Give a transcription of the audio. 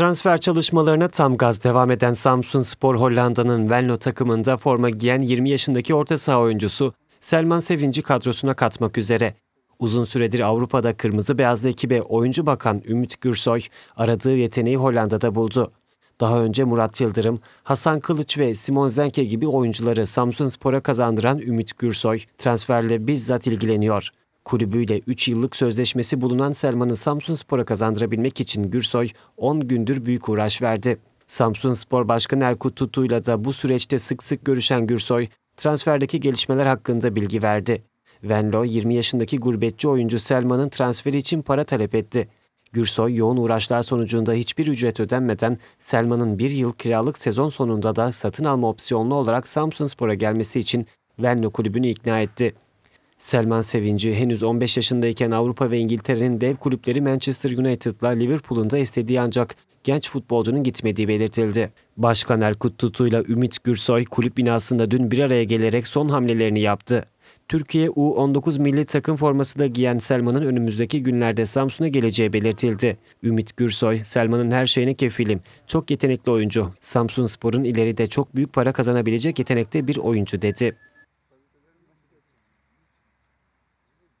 Transfer çalışmalarına tam gaz devam eden Samsun Spor Hollanda'nın Venlo takımında forma giyen 20 yaşındaki orta saha oyuncusu Selman Sevinci kadrosuna katmak üzere. Uzun süredir Avrupa'da kırmızı beyazlı ekibe oyuncu bakan Ümit Gürsoy aradığı yeteneği Hollanda'da buldu. Daha önce Murat Yıldırım, Hasan Kılıç ve Simon Zenke gibi oyuncuları Samsun Spor'a kazandıran Ümit Gürsoy transferle bizzat ilgileniyor. Kulübüyle 3 yıllık sözleşmesi bulunan Selman'ı Samsun Spor'a kazandırabilmek için Gürsoy 10 gündür büyük uğraş verdi. Samsun Spor Başkanı Erkut Tutu'yla da bu süreçte sık sık görüşen Gürsoy, transferdeki gelişmeler hakkında bilgi verdi. Venlo 20 yaşındaki gurbetçi oyuncu Selman'ın transferi için para talep etti. Gürsoy yoğun uğraşlar sonucunda hiçbir ücret ödenmeden Selman'ın bir yıl kiralık sezon sonunda da satın alma opsiyonlu olarak Samsun Spor'a gelmesi için Venlo kulübünü ikna etti. Selman Sevinci henüz 15 yaşındayken Avrupa ve İngiltere'nin dev kulüpleri Manchester United'la Liverpool'un da istediği ancak genç futbolcunun gitmediği belirtildi. Başkan Erkut Tutu ile Ümit Gürsoy kulüp binasında dün bir araya gelerek son hamlelerini yaptı. Türkiye U19 milli takım forması da giyen Selman'ın önümüzdeki günlerde Samsun'a geleceği belirtildi. Ümit Gürsoy, Selman'ın her şeyine kefilim. Çok yetenekli oyuncu. Samsun Spor'un ileride çok büyük para kazanabilecek yetenekte bir oyuncu dedi.